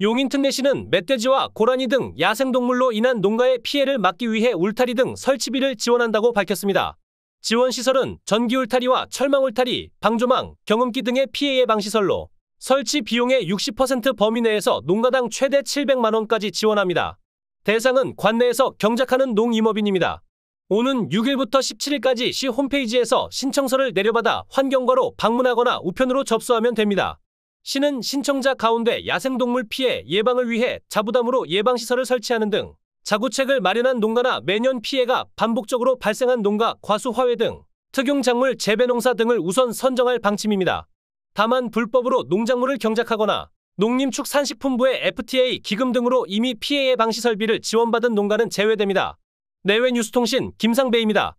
용인특례시는 멧돼지와 고라니 등 야생동물로 인한 농가의 피해를 막기 위해 울타리 등 설치비를 지원한다고 밝혔습니다. 지원시설은 전기울타리와 철망울타리, 방조망, 경음기 등의 피해 예방시설로 설치 비용의 60% 범위 내에서 농가당 최대 700만원까지 지원합니다. 대상은 관내에서 경작하는 농임업인입니다. 오는 6일부터 17일까지 시 홈페이지에서 신청서를 내려받아 환경과로 방문하거나 우편으로 접수하면 됩니다. 시는 신청자 가운데 야생동물 피해 예방을 위해 자부담으로 예방시설을 설치하는 등 자구책을 마련한 농가나 매년 피해가 반복적으로 발생한 농가, 과수화훼 등 특용작물 재배농사 등을 우선 선정할 방침입니다. 다만 불법으로 농작물을 경작하거나 농림축산식품부의 FTA 기금 등으로 이미 피해 예방시 설비를 지원받은 농가는 제외됩니다. 내외뉴스통신 김상배입니다.